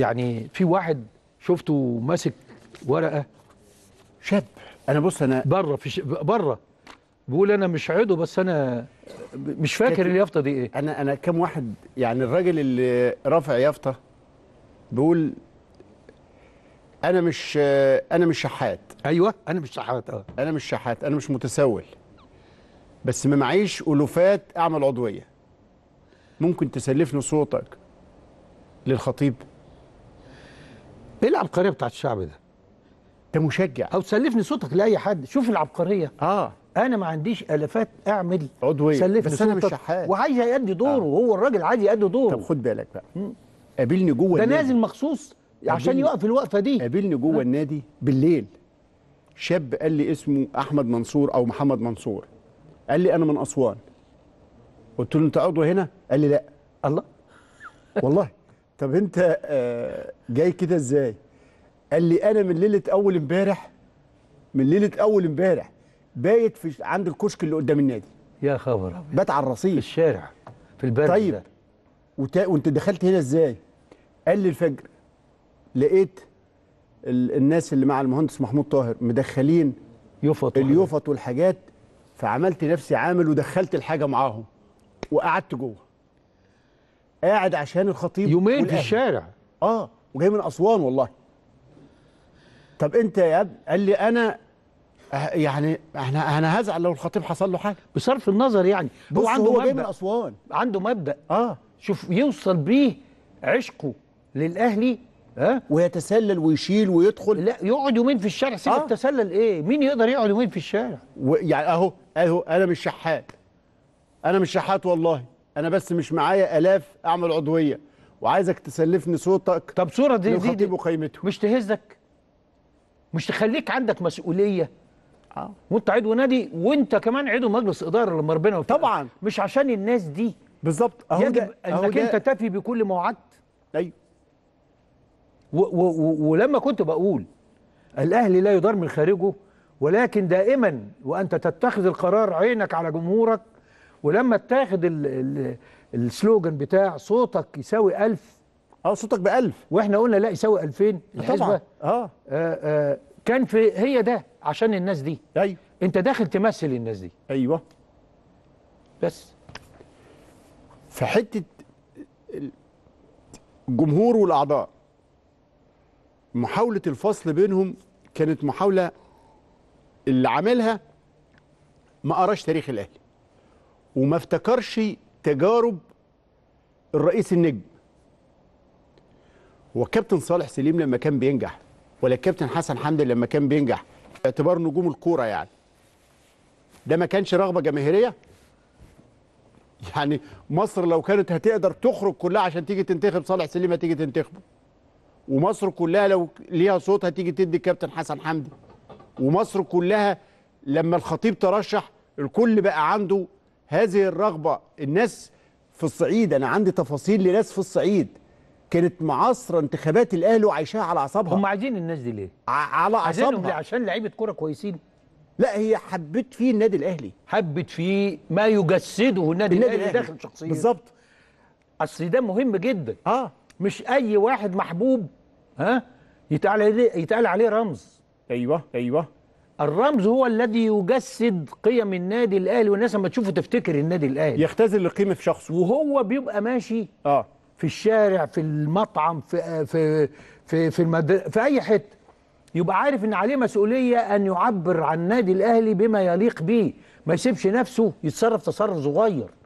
يعني في واحد شفته ماسك ورقه شاب انا بص انا بره في ش... بره بيقول انا مش عضو بس انا مش فاكر اليافطه دي ايه انا انا كم واحد يعني الراجل اللي رافع يافطه بيقول انا مش انا مش شحات ايوه انا مش شحات اه انا مش شحات انا مش متسول بس ما معيش الوفات اعمل عضويه ممكن تسلفني صوتك للخطيب ايه العبقريه بتاعت الشعب ده انت مشجع او سلفني صوتك لاي حد شوف العبقريه اه انا ما عنديش الافات اعمل عضويه سلفني بس انا مش شحات وعايز يأدي دوره آه. هو الراجل عايز يأدي دوره طب خد بالك بقى قابلني جوه ده نازل مخصوص عشان يقف الوقفه دي قابلني جوه آه. النادي بالليل شاب قال لي اسمه احمد منصور او محمد منصور قال لي انا من اسوان قلت له انت عضو هنا قال لي لا الله والله طب انت آه، جاي كده ازاي قال لي انا من ليله اول امبارح من ليله اول امبارح بايت في عند الكشك اللي قدام النادي يا خبر ابيض بات على الرصيف في الشارع في البرد طيب وت... وانت دخلت هنا ازاي قال لي الفجر لقيت ال... الناس اللي مع المهندس محمود طاهر مدخلين يفط اليفط والحاجات فعملت نفسي عامل ودخلت الحاجه معاهم وقعدت جوه قاعد عشان الخطيب يومين والأهل. في الشارع اه وجاي من اسوان والله طب انت يا ابني قال لي انا أه، يعني احنا انا هزعل لو الخطيب حصل له حاجه بصرف النظر يعني هو عنده هو جاي من اسوان عنده مبدا اه شوف يوصل بيه عشقه للاهلي ها أه؟ ويتسلل ويشيل ويدخل لا يقعد يومين في الشارع سيب آه. التسلل ايه مين يقدر يقعد يومين في الشارع يعني اهو اهو انا مش شحات انا مش شحات والله انا بس مش معايا الاف اعمل عضويه وعايزك تسلفني صوتك طب صوره دي دي, دي وقيمته مش تهزك مش تخليك عندك مسؤوليه اه وانت عضو نادي وانت كمان عضو مجلس اداره لما ربنا وفقك طبعا مش عشان الناس دي بالظبط اهو يجب ده انك ده. انت تفي بكل ما وعدت ايوه ولما كنت بقول الاهلي لا يدار من خارجه ولكن دائما وانت تتخذ القرار عينك على جمهورك ولما تاخد السلوجن بتاع صوتك يساوي 1000 اه صوتك ب 1000 واحنا قلنا لا يساوي 2000 طبعا آه. آه, آه كان في هي ده عشان الناس دي ايوه انت داخل تمثل الناس دي ايوه بس في حته الجمهور والاعضاء محاوله الفصل بينهم كانت محاوله اللي عاملها ما قراش تاريخ الاهلي وما افتكرش تجارب الرئيس النجم والكابتن صالح سليم لما كان بينجح ولا الكابتن حسن حمدي لما كان بينجح باعتبار نجوم الكوره يعني ده ما كانش رغبه جماهيريه يعني مصر لو كانت هتقدر تخرج كلها عشان تيجي تنتخب صالح سليم هتيجي تنتخبه ومصر كلها لو ليها صوت هتيجي تدي الكابتن حسن حمدي ومصر كلها لما الخطيب ترشح الكل بقى عنده هذه الرغبة الناس في الصعيد أنا عندي تفاصيل لناس في الصعيد كانت معاصرة انتخابات الأهلي وعايشاها على أعصابها هم عايزين الناس دي ليه؟ على أعصابها عشان لعيبة كورة كويسين لا هي حبت فيه النادي الأهلي حبت فيه ما يجسده النادي, النادي الأهلي, الأهلي داخل شخصيه بالظبط أصل ده مهم جدا آه مش أي واحد محبوب ها يتقال عليه يتقال عليه رمز أيوه أيوه الرمز هو الذي يجسد قيم النادي الاهلي والناس لما تشوفه تفتكر النادي الاهلي يختزل القيمه في شخصه وهو بيبقى ماشي اه في الشارع في المطعم في في في في, المدر... في اي حته يبقى عارف ان عليه مسؤوليه ان يعبر عن النادي الاهلي بما يليق به ما يسيبش نفسه يتصرف تصرف صغير